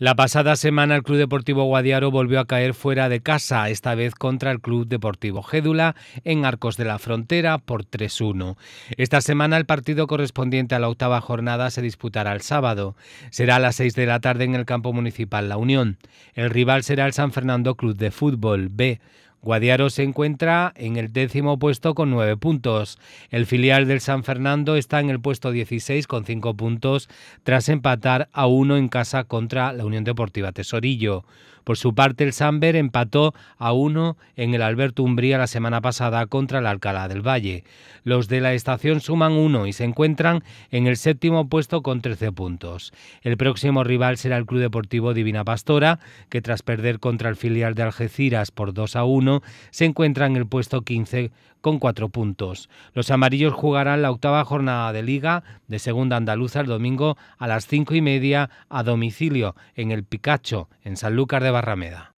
La pasada semana el Club Deportivo Guadiaro volvió a caer fuera de casa, esta vez contra el Club Deportivo Gédula en Arcos de la Frontera por 3-1. Esta semana el partido correspondiente a la octava jornada se disputará el sábado. Será a las 6 de la tarde en el campo municipal La Unión. El rival será el San Fernando Club de Fútbol B Guadiaro se encuentra en el décimo puesto con nueve puntos. El filial del San Fernando está en el puesto 16 con cinco puntos tras empatar a uno en casa contra la Unión Deportiva Tesorillo. Por su parte, el Samber empató a uno en el Alberto Umbría la semana pasada contra el Alcalá del Valle. Los de la estación suman uno y se encuentran en el séptimo puesto con 13 puntos. El próximo rival será el Club Deportivo Divina Pastora, que tras perder contra el filial de Algeciras por 2 a 1, se encuentra en el puesto 15 con cuatro puntos. Los amarillos jugarán la octava jornada de liga de segunda andaluza el domingo a las cinco y media a domicilio en el Picacho, en Sanlúcar de Barrameda.